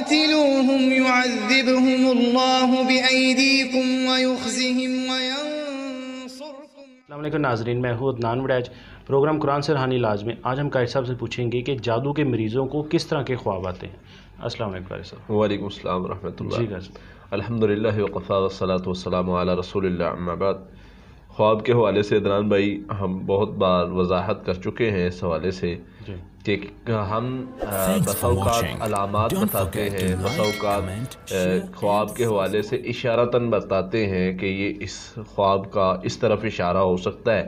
قاتلوهم يعذبهم الله بأيديكم ويخزهم وينصركم अल्लाम नाजरीन मैं हूँ अदनान वडैज प्रोग्राम कुरान सरहानी लाज में आज हम कायद साहब से पूछेंगे कि जादू के मरीजों को किस तरह के ख्वाब आते हैं अस्सलाम वालेकुम साहब वालेकुम अस्सलाम रहमतुल्लाह जी गाज़ अल्हम्दुलिल्लाह वकफ़ा वस्सलातु वस्सलामु अला रसूलिल्लाह अम्मा बाद ख्वाब के हवाले से अदनान भाई हम बहुत बार वजाहत कर चुके हैं इस हवाले से कि हम बसाओकात अलामत बताते हैं बसाओकात ख्वाब के हवाले से इशारतन बताते हैं कि ये इस ख्वाब का इस तरफ इशारा हो सकता है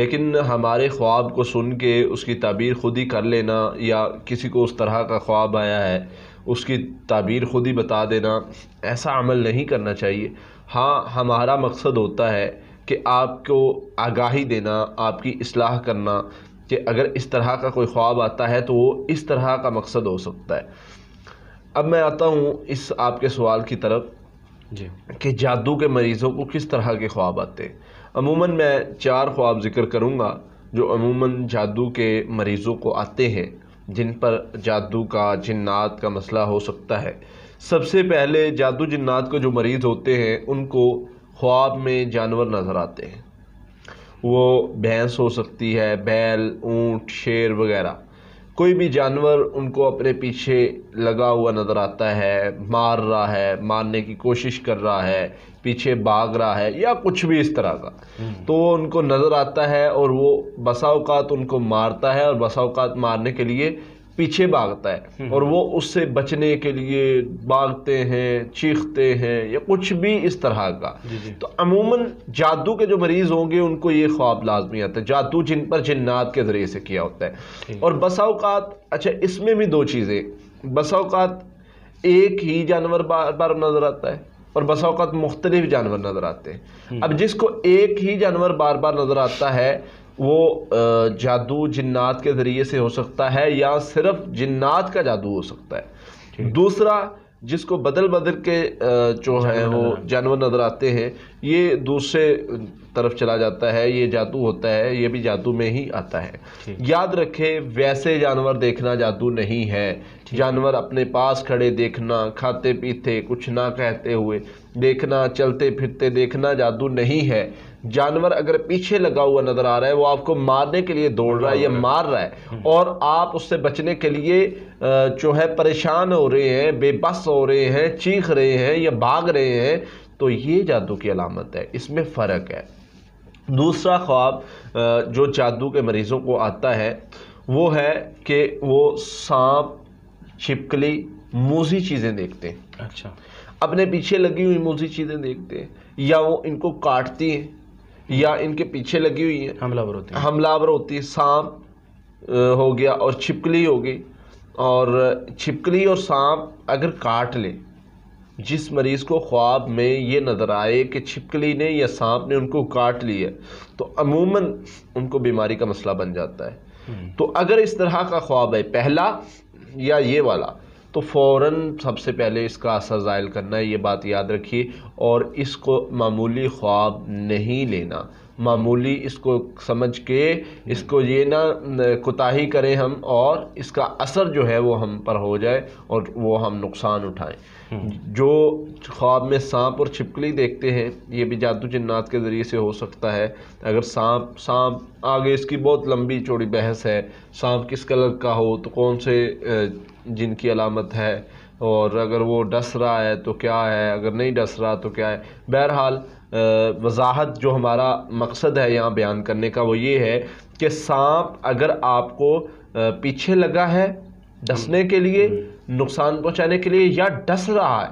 लेकिन हमारे ख्वाब को सुन के उसकी ताबीर खुद ही कर लेना या किसी को उस तरह का ख्वाब आया है उसकी ताबीर खुद ही बता देना ऐसा अमल नहीं करना चाहिए हाँ हमारा मकसद होता है कि आपको आगाही देना आपकी असलाह करना कि अगर इस तरह का कोई ख्वाब आता है तो वो इस तरह का मकसद हो सकता है अब मैं आता हूँ इस आपके सवाल की तरफ जी कि जादू के मरीज़ों को किस तरह के ख्वाब आते हैं अमूमन मैं चार ख्वाब ज़िक्र करूँगा जो अमूमन जादू के मरीज़ों को आते हैं जिन पर जादू का जन्नात का मसला हो सकता है सबसे पहले जादू जन्नात को जो मरीज़ होते हैं उनको ख्वाब में जानवर नज़र आते हैं वो भैंस हो सकती है बैल ऊंट, शेर वगैरह कोई भी जानवर उनको अपने पीछे लगा हुआ नज़र आता है मार रहा है मारने की कोशिश कर रहा है पीछे भाग रहा है या कुछ भी इस तरह का हम्म। तो वो उनको नज़र आता है और वो बसाओकात उनको मारता है और बसाओकात मारने के लिए पीछे भागता है हम्म। और वो उससे बचने के लिए भागते हैं चीखते हैं या कुछ भी इस तरह का तो अमूमन जादू के जो मरीज़ होंगे उनको ये ख्वाब लाजमी आता है जादू जिन पर जिन्नात के ज़रिए से किया होता है और बसाओकात अच्छा इसमें भी दो चीज़ें बसाओकात एक ही जानवर बार बार नज़र आता है और बसाओकात मुख्तलिफ जानवर नज़र आते हैं हम्म। अब जिसको एक ही जानवर बार बार नज़र आता है वो जादू जिन्नात के ज़रिए से हो सकता है या सिर्फ जिन्नात का जादू हो सकता है दूसरा जिसको बदल बदल के जो है वो जानवर नज़र आते हैं ये दूसरे तरफ चला जाता है ये जादू होता है ये भी जादू में ही आता है याद रखें वैसे जानवर देखना जादू नहीं है जानवर अपने पास खड़े देखना खाते पीते कुछ ना कहते हुए देखना चलते फिरते देखना जादू नहीं है जानवर अगर पीछे लगा हुआ नज़र आ रहा है वो आपको मारने के लिए दौड़ रहा है या मार रहा है हम्म। और आप उससे बचने के लिए जो है परेशान हो रहे हैं बेबस हो रहे हैं चीख रहे हैं या भाग रहे हैं तो ये जादू की अलामत है इसमें फ़र्क है दूसरा ख्वाब जो जादू के मरीज़ों को आता है वो है कि वो सांप छिपकली मोजी चीज़ें देखते हैं अच्छा अपने पीछे लगी हुई मोजी चीज़ें देखते हैं या वो इनको काटती हैं या इनके पीछे लगी हुई है हमलावर होती है हमलावर होती है सांप हो गया और छिपकली हो गई और छिपकली और सांप अगर काट ले जिस मरीज़ को ख्वाब में ये नज़र आए कि छिपकली ने या सांप ने उनको काट लिया तो अमूमन उनको बीमारी का मसला बन जाता है तो अगर इस तरह का ख्वाब है पहला या ये वाला तो फ़ौर सबसे पहले इसका असर ज़ायल करना है ये बात याद रखिए और इसको मामूली ख्वाब नहीं लेना मामूली इसको समझ के इसको ये ना कोताही करें हम और इसका असर जो है वो हम पर हो जाए और वो हम नुकसान उठाएं हम्म। जो ख्वाब में सांप और छिपकली देखते हैं ये भी जादू जन्नात के ज़रिए से हो सकता है अगर सांप सांप आगे इसकी बहुत लंबी चौड़ी बहस है सांप किस कलर का हो तो कौन से जिनकी अलामत है और अगर वो डस रहा है तो क्या है अगर नहीं डस रहा तो क्या है बहरहाल वजाहत जो हमारा मकसद है यहाँ बयान करने का वो ये है कि सांप अगर आपको पीछे लगा है डसने के लिए हम्म। नुकसान पहुँचाने के लिए या डस रहा है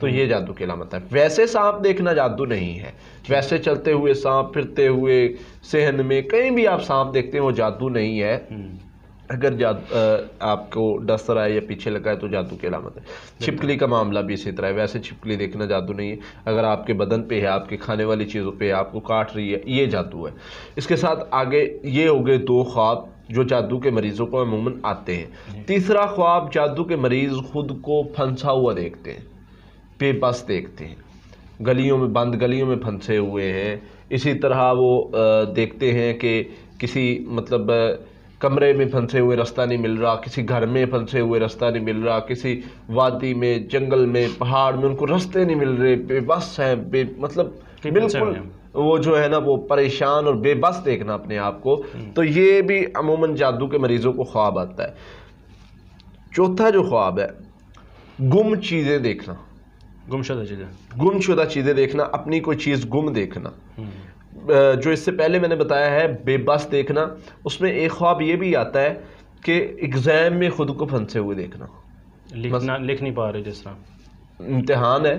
तो ये जादू की लामत है वैसे सांप देखना जादू नहीं है वैसे चलते हुए सांप फिरते हुए सहन में कहीं भी आप सांप देखते हैं वो जादू नहीं है हम्म। अगर जा आपको डस रहा है या पीछे लगा है तो जादू की अलामत है छिपकली का मामला भी इसी तरह है वैसे छिपकली देखना जादू नहीं है अगर आपके बदन पे है आपके खाने वाली चीज़ों पे है आपको काट रही है ये जादू है इसके साथ आगे ये हो गए दो ख्वाब जो जादू के मरीजों को अमूमन आते हैं तीसरा ख्वाब जादू के मरीज खुद को फंसा हुआ देखते हैं बेबस देखते हैं गलियों में बंद गलियों में फंसे हुए हैं इसी तरह वो देखते हैं कि किसी मतलब कमरे में फंसे हुए रास्ता नहीं मिल रहा किसी घर में फंसे हुए रास्ता नहीं मिल रहा किसी वादी में जंगल में पहाड़ में उनको रास्ते नहीं मिल रहे बेबस हैं बे मतलब बिल्कुल वो जो है ना वो परेशान और बेबस देखना अपने आप को हम्म। तो ये भी अमूमन जादू के मरीजों को ख्वाब आता है चौथा जो ख्वाब है गुम चीज़ें देखना गुमशुदा चीज़ें गुमशुदा चीज़ें देखना अपनी कोई चीज़ गुम देखना हम्म। जो इससे पहले मैंने बताया है बेबस देखना उसमें एक ख्वाब ये भी आता है कि एग्ज़ाम में ख़ुद को फंसे हुए देखना लिखना लिख नहीं पा रहे जिस तरह इम्तहान है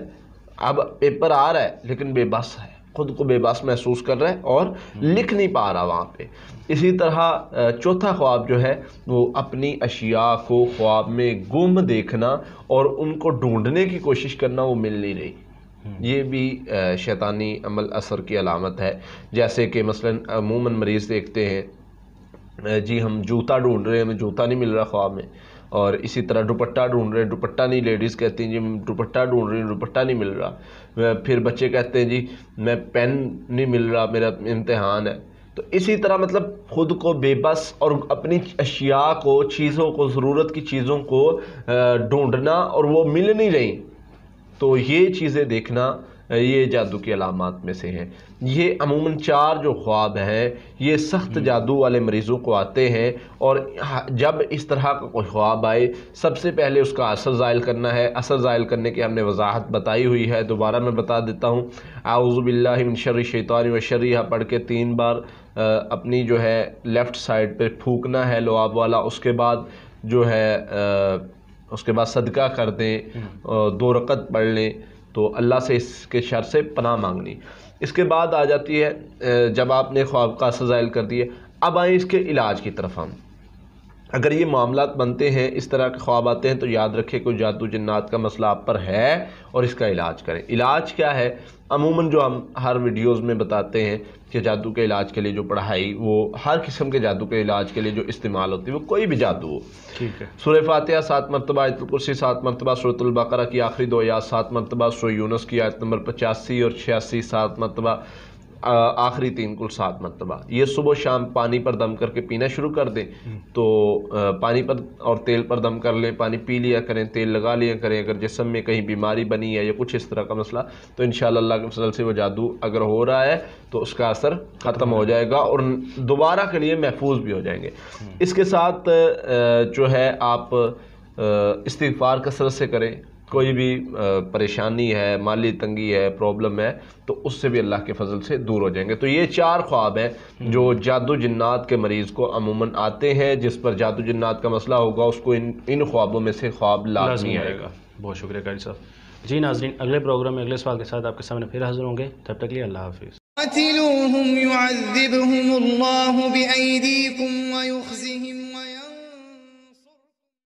अब पेपर आ रहा है लेकिन बेबस है खुद को बेबस महसूस कर रहा है और हम्म। लिख नहीं पा रहा वहाँ पे इसी तरह चौथा ख्वाब जो है वो अपनी अशिया को ख्वाब में गुम देखना और उनको ढूंढने की कोशिश करना वो मिल नहीं रही ये भी शैतानी अमल असर की अलामत है जैसे कि मसलन अमूमन मरीज़ देखते हैं जी हम जूता ढूंढ रहे हैं हमें जूता नहीं मिल रहा ख्वाब में और इसी तरह दुपट्टा ढूंढ रहे हैं दुपट्टा नहीं लेडीज़ कहती हैं जी मैं दुपट्टा ढूंढ रही हूँ दुपट्टा नहीं मिल रहा फिर बच्चे कहते हैं जी मैं पेन नहीं मिल रहा मेरा इम्तहान है तो इसी तरह मतलब ख़ुद को बेबस और अपनी अशिया को चीज़ों को ज़रूरत की चीज़ों को ढूंढना और वो मिल नहीं रही तो ये चीज़ें देखना ये जादू की अलामत में से हैं ये अमूमन चार जो ख्वाब हैं ये सख्त हम्म। जादू वाले मरीज़ों को आते हैं और जब इस तरह का कोई ख्वाब आए सबसे पहले उसका असर ज़ायल करना है असर ज़ायल करने की हमने वजाहत बताई हुई है दोबारा मैं बता देता हूँ आउज़बिल्लाशर शैतान व शर्रिया पढ़ के तीन बार अपनी जो है लेफ़्ट साइड पर फूकना है लुआब वाला उसके बाद जो है उसके बाद सदका कर दें हम्म। दो रकत पढ़ लें तो अल्लाह से इसके शर से पनाह मांगनी इसके बाद आ जाती है जब आपने ख्वाब का सजाइल कर दिया अब आए इसके इलाज की तरफ हम अगर ये मामला बनते हैं इस तरह के ख्वाब आते हैं तो याद रखें कोई जादू जन्नात का मसला आप पर है और इसका इलाज करें इलाज क्या है अमूमन जो हम हर वीडियोस में बताते हैं कि जादू के इलाज के लिए जो पढ़ाई वो हर किस्म के जादू के इलाज के लिए जो इस्तेमाल होती है वो कोई भी जादू हो ठीक है सुर फातिया सात मरतबा आयतुलकुरसी सात मरतबा सुरतुलबकर की आखिरी दो या सात मरतबा सुरयूनस की आयत नंबर पचासी और छियासी सात मरतबा आखिरी तीन कुल सात मरतबा ये सुबह शाम पानी पर दम करके पीना शुरू कर दें तो पानी पर और तेल पर दम कर लें पानी पी लिया करें तेल लगा लिया करें अगर जिसम में कहीं बीमारी बनी है या कुछ इस तरह का मसला तो इन अल्लाह के फसल से वो जादू अगर हो रहा है तो उसका असर ख़त्म हो जाएगा और दोबारा के लिए महफूज भी हो जाएंगे इसके साथ जो है आप इस्तफार कसरत से करें कोई भी परेशानी है माली तंगी है प्रॉब्लम है तो उससे भी अल्लाह के फजल से दूर हो जाएंगे तो ये चार ख्वाब हैं जो जादू जन्नात के मरीज़ को अमूमन आते हैं जिस पर जादू जन्नात का मसला होगा उसको इन इन ख्वाबों में से ख्वाब लाजमी आएगा बहुत शुक्रिया कारी साहब जी नाजरीन अगले प्रोग्राम में अगले सवाल के साथ आपके सामने फिर हाजिर होंगे तब तक लिए अल्लाह हाफिज़